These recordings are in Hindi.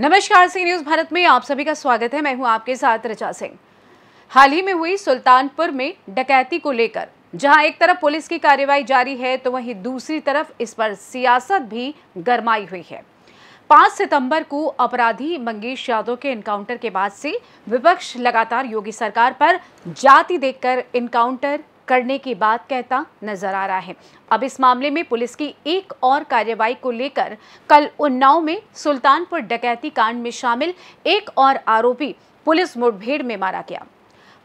नमस्कार सिंह न्यूज भारत में आप सभी का स्वागत है मैं हूं आपके साथ रचा सिंह हाल ही में हुई सुल्तानपुर में डकैती को लेकर जहां एक तरफ पुलिस की कार्रवाई जारी है तो वहीं दूसरी तरफ इस पर सियासत भी गरमाई हुई है 5 सितंबर को अपराधी मंगेश यादव के इनकाउंटर के बाद से विपक्ष लगातार योगी सरकार पर जाति देखकर इनकाउंटर करने की बात कहता नजर आ रहा है अब इस मामले में पुलिस की एक और कार्रवाई को लेकर कल उन्नाव में सुल्तानपुर डकैती कांड में शामिल एक और आरोपी पुलिस मुठभेड़ में मारा गया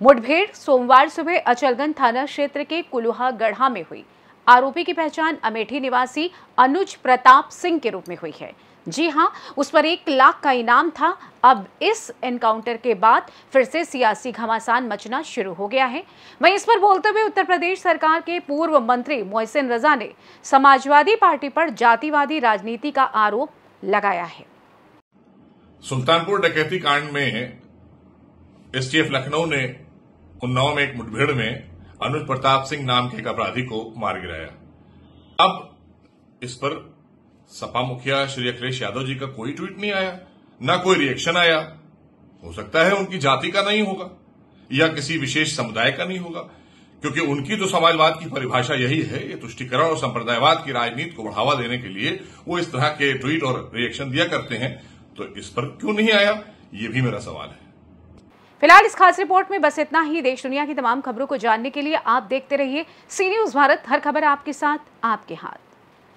मुठभेड़ सोमवार सुबह अचलगंज थाना क्षेत्र के कुलुहा गढ़ा में हुई आरोपी की पहचान अमेठी निवासी अनुज प्रताप सिंह के रूप में हुई है जी हाँ उस पर एक लाख का इनाम था अब इस एनकाउंटर के बाद फिर से सियासी घमासान मचना शुरू हो गया है वहीं इस पर बोलते हुए उत्तर प्रदेश सरकार के पूर्व मंत्री मोहसिन रजा ने समाजवादी पार्टी पर जातिवादी राजनीति का आरोप लगाया है सुल्तानपुर डकैती कांड में एसटीएफ लखनऊ ने उन्नाव में एक मुठभेड़ में अनुज प्रताप सिंह नाम के एक अपराधी को मार गिराया अब इस पर सपा मुखिया श्री अखिलेश यादव जी का कोई ट्वीट नहीं आया ना कोई रिएक्शन आया हो सकता है उनकी जाति का नहीं होगा या किसी विशेष समुदाय का नहीं होगा क्योंकि उनकी जो तो समाजवाद की परिभाषा यही है ये तुष्टिकरण और संप्रदायवाद की राजनीति को बढ़ावा देने के लिए वो इस तरह के ट्वीट और रिएक्शन दिया करते हैं तो इस पर क्यों नहीं आया ये भी मेरा सवाल है फिलहाल इस खास रिपोर्ट में बस इतना ही देश दुनिया की तमाम खबरों को जानने के लिए आप देखते रहिए सी न्यूज भारत हर खबर आपके साथ आपके हाथ